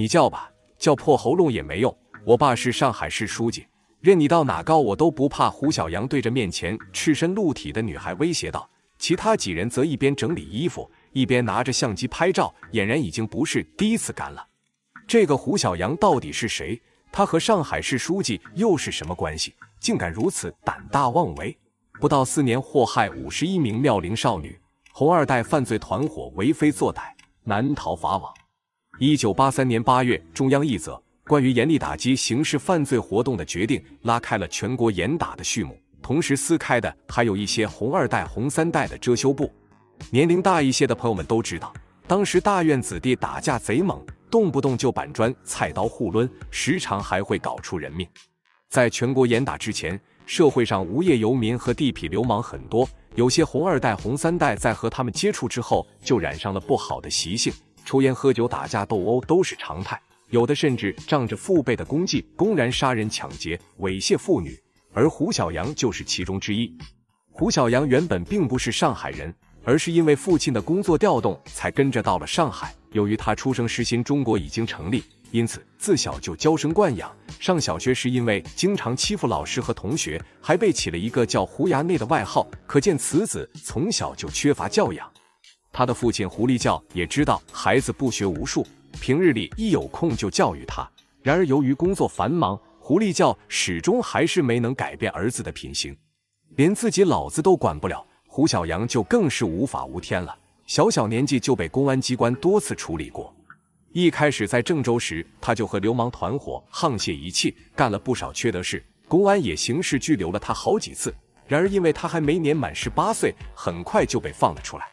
你叫吧，叫破喉咙也没用。我爸是上海市书记，任你到哪告我都不怕。胡小杨对着面前赤身露体的女孩威胁道，其他几人则一边整理衣服，一边拿着相机拍照，俨然已经不是第一次干了。这个胡小杨到底是谁？他和上海市书记又是什么关系？竟敢如此胆大妄为！不到四年，祸害五十一名妙龄少女，红二代犯罪团伙为非作歹，难逃法网。一九八三年八月，中央一则关于严厉打击刑事犯罪活动的决定，拉开了全国严打的序幕。同时撕开的还有一些红二代、红三代的遮羞布。年龄大一些的朋友们都知道，当时大院子弟打架贼猛，动不动就板砖、菜刀互抡，时常还会搞出人命。在全国严打之前，社会上无业游民和地痞流氓很多，有些红二代、红三代在和他们接触之后，就染上了不好的习性。抽烟、喝酒、打架、斗殴都是常态，有的甚至仗着父辈的功绩公然杀人、抢劫、猥亵妇女，而胡小洋就是其中之一。胡小洋原本并不是上海人，而是因为父亲的工作调动才跟着到了上海。由于他出生时新中国已经成立，因此自小就娇生惯养。上小学时，因为经常欺负老师和同学，还被起了一个叫“胡牙内”的外号，可见此子从小就缺乏教养。他的父亲胡立教也知道孩子不学无术，平日里一有空就教育他。然而由于工作繁忙，胡立教始终还是没能改变儿子的品行，连自己老子都管不了，胡小阳就更是无法无天了。小小年纪就被公安机关多次处理过。一开始在郑州时，他就和流氓团伙沆瀣一气，干了不少缺德事，公安也刑事拘留了他好几次。然而因为他还没年满十八岁，很快就被放了出来。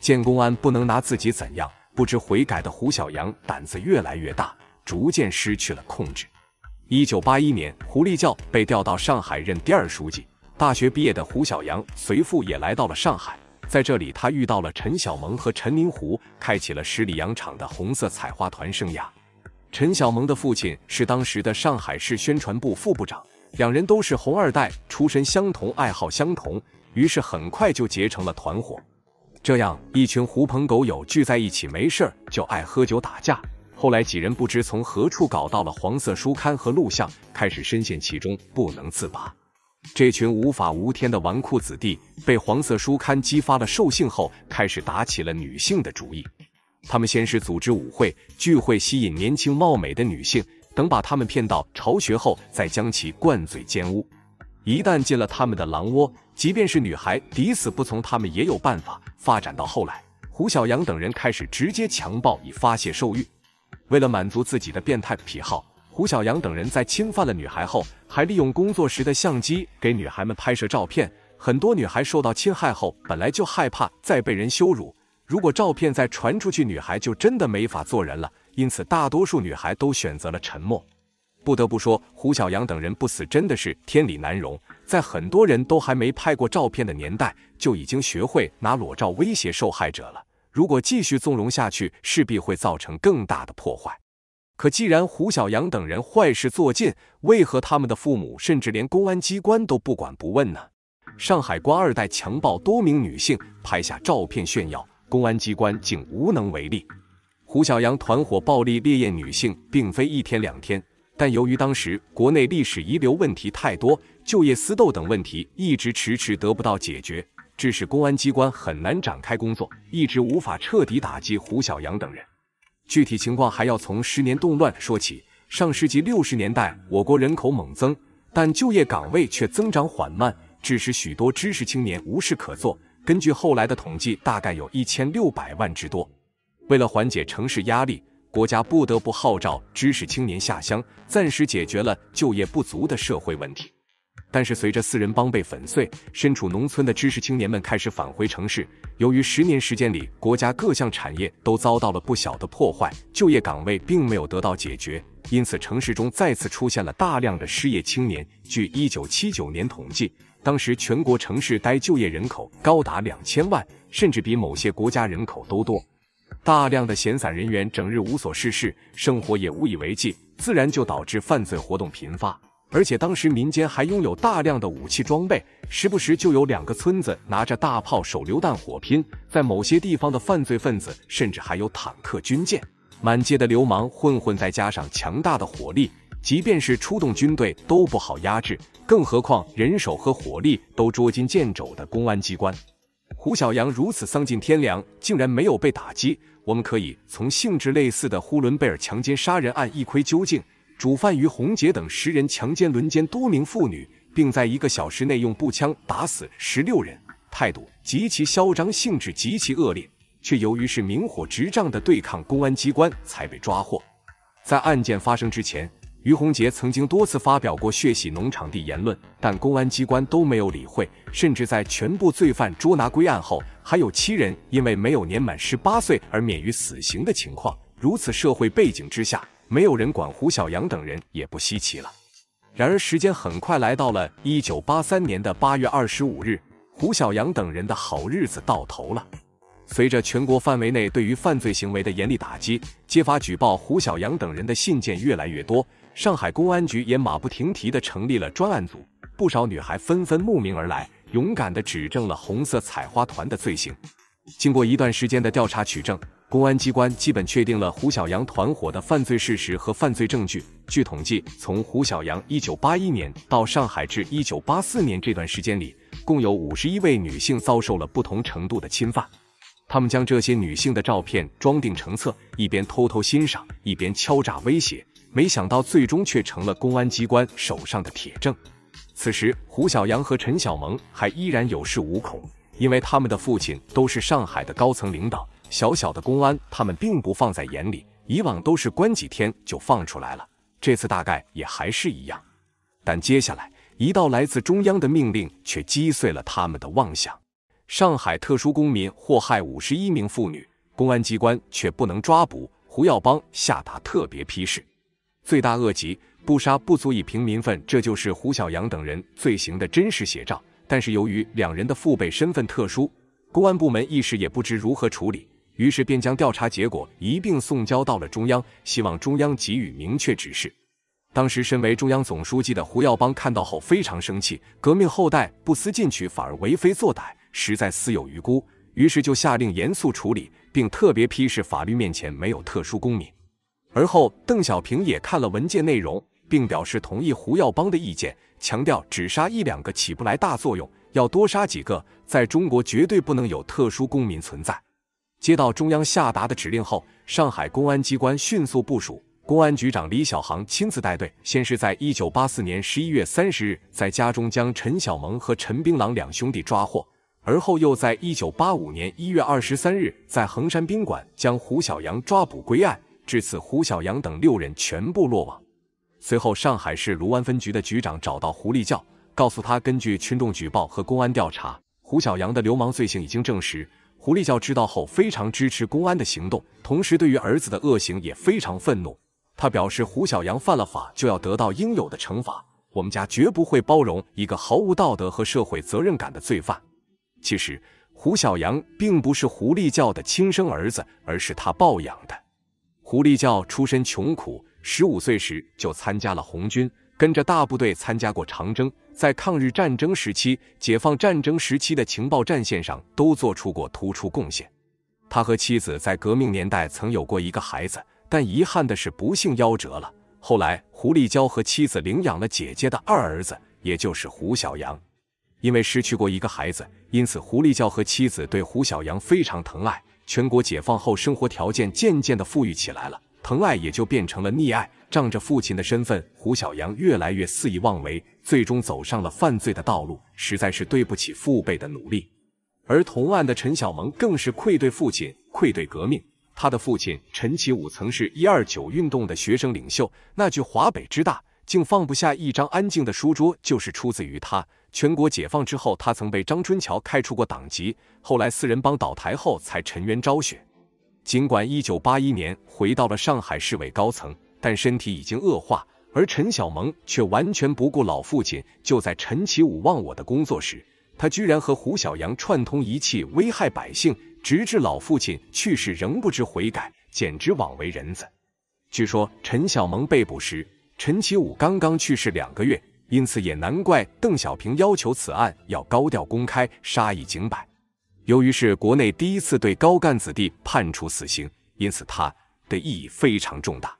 见公安不能拿自己怎样，不知悔改的胡小阳胆子越来越大，逐渐失去了控制。一九八一年，胡立教被调到上海任第二书记。大学毕业的胡小阳随父也来到了上海，在这里他遇到了陈小萌和陈明湖，开启了十里洋场的红色采花团生涯。陈小萌的父亲是当时的上海市宣传部副部长，两人都是红二代，出身相同，爱好相同，于是很快就结成了团伙。这样一群狐朋狗友聚在一起，没事儿就爱喝酒打架。后来几人不知从何处搞到了黄色书刊和录像，开始深陷其中不能自拔。这群无法无天的纨绔子弟被黄色书刊激发了兽性后，开始打起了女性的主意。他们先是组织舞会聚会，吸引年轻貌美的女性，等把她们骗到巢穴后，再将其灌醉奸污。一旦进了他们的狼窝，即便是女孩抵死不从，他们也有办法。发展到后来，胡小阳等人开始直接强暴以发泄兽欲。为了满足自己的变态癖好，胡小阳等人在侵犯了女孩后，还利用工作时的相机给女孩们拍摄照片。很多女孩受到侵害后，本来就害怕再被人羞辱，如果照片再传出去，女孩就真的没法做人了。因此，大多数女孩都选择了沉默。不得不说，胡小阳等人不死真的是天理难容。在很多人都还没拍过照片的年代，就已经学会拿裸照威胁受害者了。如果继续纵容下去，势必会造成更大的破坏。可既然胡小阳等人坏事做尽，为何他们的父母甚至连公安机关都不管不问呢？上海官二代强暴多名女性，拍下照片炫耀，公安机关竟无能为力。胡小阳团伙暴力烈焰女性，并非一天两天。但由于当时国内历史遗留问题太多，就业私斗等问题一直迟迟得不到解决，致使公安机关很难展开工作，一直无法彻底打击胡小阳等人。具体情况还要从十年动乱说起。上世纪六十年代，我国人口猛增，但就业岗位却增长缓慢，致使许多知识青年无事可做。根据后来的统计，大概有一千六百万之多。为了缓解城市压力。国家不得不号召知识青年下乡，暂时解决了就业不足的社会问题。但是，随着四人帮被粉碎，身处农村的知识青年们开始返回城市。由于十年时间里，国家各项产业都遭到了不小的破坏，就业岗位并没有得到解决，因此城市中再次出现了大量的失业青年。据一九七九年统计，当时全国城市待就业人口高达两千万，甚至比某些国家人口都多。大量的闲散人员整日无所事事，生活也无以为继，自然就导致犯罪活动频发。而且当时民间还拥有大量的武器装备，时不时就有两个村子拿着大炮、手榴弹火拼。在某些地方的犯罪分子甚至还有坦克、军舰，满街的流氓混混，再加上强大的火力，即便是出动军队都不好压制，更何况人手和火力都捉襟见肘的公安机关。胡小阳如此丧尽天良，竟然没有被打击。我们可以从性质类似的呼伦贝尔强奸杀人案一窥究竟。主犯于红杰等十人强奸轮奸多名妇女，并在一个小时内用步枪打死十六人，态度极其嚣张，性质极其恶劣，却由于是明火执仗的对抗公安机关，才被抓获。在案件发生之前。于洪杰曾经多次发表过血洗农场地言论，但公安机关都没有理会，甚至在全部罪犯捉拿归案后，还有七人因为没有年满十八岁而免于死刑的情况。如此社会背景之下，没有人管胡小阳等人也不稀奇了。然而，时间很快来到了一九八三年的八月二十五日，胡小阳等人的好日子到头了。随着全国范围内对于犯罪行为的严厉打击，揭发举报胡小阳等人的信件越来越多。上海公安局也马不停蹄地成立了专案组，不少女孩纷纷慕名而来，勇敢地指证了红色采花团的罪行。经过一段时间的调查取证，公安机关基本确定了胡小阳团伙的犯罪事实和犯罪证据。据统计，从胡小阳1981年到上海至1984年这段时间里，共有五十一位女性遭受了不同程度的侵犯。他们将这些女性的照片装订成册，一边偷偷欣赏，一边敲诈威胁。没想到，最终却成了公安机关手上的铁证。此时，胡小阳和陈小萌还依然有恃无恐，因为他们的父亲都是上海的高层领导，小小的公安他们并不放在眼里。以往都是关几天就放出来了，这次大概也还是一样。但接下来一道来自中央的命令却击碎了他们的妄想：上海特殊公民祸害五十一名妇女，公安机关却不能抓捕胡耀邦，下达特别批示。罪大恶极，不杀不足以平民愤，这就是胡小阳等人罪行的真实写照。但是由于两人的父辈身份特殊，公安部门一时也不知如何处理，于是便将调查结果一并送交到了中央，希望中央给予明确指示。当时身为中央总书记的胡耀邦看到后非常生气，革命后代不思进取，反而为非作歹，实在死有余辜。于是就下令严肃处理，并特别批示：法律面前没有特殊公民。而后，邓小平也看了文件内容，并表示同意胡耀邦的意见，强调只杀一两个起不来大作用，要多杀几个，在中国绝对不能有特殊公民存在。接到中央下达的指令后，上海公安机关迅速部署，公安局长李小航亲自带队，先是在一九八四年十一月三十日在家中将陈小萌和陈冰郎两兄弟抓获，而后又在一九八五年一月二十三日在衡山宾馆将胡小阳抓捕归案。至此，胡小阳等六人全部落网。随后，上海市卢湾分局的局长找到胡立教，告诉他，根据群众举报和公安调查，胡小阳的流氓罪行已经证实。胡立教知道后非常支持公安的行动，同时对于儿子的恶行也非常愤怒。他表示，胡小阳犯了法就要得到应有的惩罚，我们家绝不会包容一个毫无道德和社会责任感的罪犯。其实，胡小阳并不是胡立教的亲生儿子，而是他抱养的。胡立教出身穷苦，十五岁时就参加了红军，跟着大部队参加过长征，在抗日战争时期、解放战争时期的情报战线上都做出过突出贡献。他和妻子在革命年代曾有过一个孩子，但遗憾的是不幸夭折了。后来，胡立教和妻子领养了姐姐的二儿子，也就是胡小阳。因为失去过一个孩子，因此胡立教和妻子对胡小阳非常疼爱。全国解放后，生活条件渐渐的富裕起来了，疼爱也就变成了溺爱。仗着父亲的身份，胡小阳越来越肆意妄为，最终走上了犯罪的道路，实在是对不起父辈的努力。而同案的陈小萌更是愧对父亲，愧对革命。他的父亲陈启武曾是一二九运动的学生领袖，那句“华北之大”。竟放不下一张安静的书桌，就是出自于他。全国解放之后，他曾被张春桥开除过党籍，后来四人帮倒台后才沉冤昭雪。尽管一九八一年回到了上海市委高层，但身体已经恶化。而陈小萌却完全不顾老父亲，就在陈其武忘我的工作时，他居然和胡小阳串通一气，危害百姓，直至老父亲去世仍不知悔改，简直枉为人子。据说陈小萌被捕时。陈其武刚刚去世两个月，因此也难怪邓小平要求此案要高调公开，杀一儆百。由于是国内第一次对高干子弟判处死刑，因此他的意义非常重大，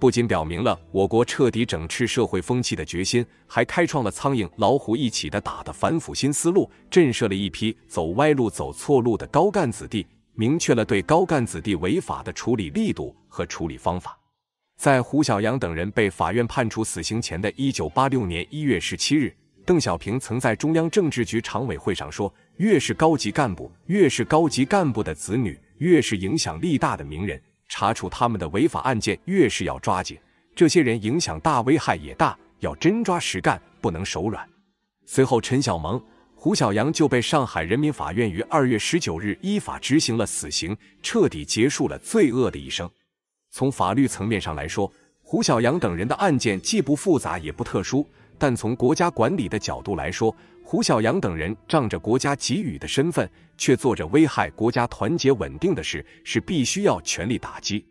不仅表明了我国彻底整治社会风气的决心，还开创了“苍蝇老虎一起的打”的反腐新思路，震慑了一批走歪路、走错路的高干子弟，明确了对高干子弟违法的处理力度和处理方法。在胡小阳等人被法院判处死刑前的一九八六年一月十七日，邓小平曾在中央政治局常委会上说：“越是高级干部，越是高级干部的子女，越是影响力大的名人，查处他们的违法案件越是要抓紧。这些人影响大，危害也大，要真抓实干，不能手软。”随后，陈小萌、胡小阳就被上海人民法院于二月十九日依法执行了死刑，彻底结束了罪恶的一生。从法律层面上来说，胡晓阳等人的案件既不复杂也不特殊，但从国家管理的角度来说，胡晓阳等人仗着国家给予的身份，却做着危害国家团结稳定的事，是必须要全力打击。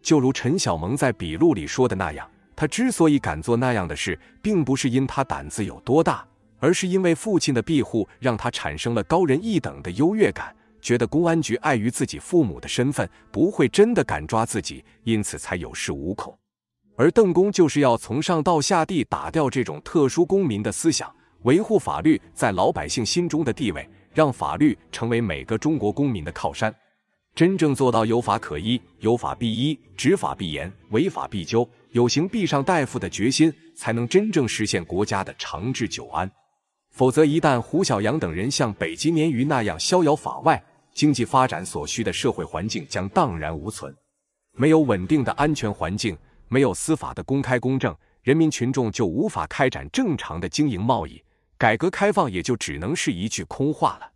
就如陈小萌在笔录里说的那样，他之所以敢做那样的事，并不是因他胆子有多大，而是因为父亲的庇护让他产生了高人一等的优越感。觉得公安局碍于自己父母的身份，不会真的敢抓自己，因此才有恃无恐。而邓公就是要从上到下地打掉这种特殊公民的思想，维护法律在老百姓心中的地位，让法律成为每个中国公民的靠山，真正做到有法可依、有法必依、执法必严、违法必究、有刑必上大夫的决心，才能真正实现国家的长治久安。否则，一旦胡小阳等人像北极鲶鱼那样逍遥法外，经济发展所需的社会环境将荡然无存，没有稳定的安全环境，没有司法的公开公正，人民群众就无法开展正常的经营贸易，改革开放也就只能是一句空话了。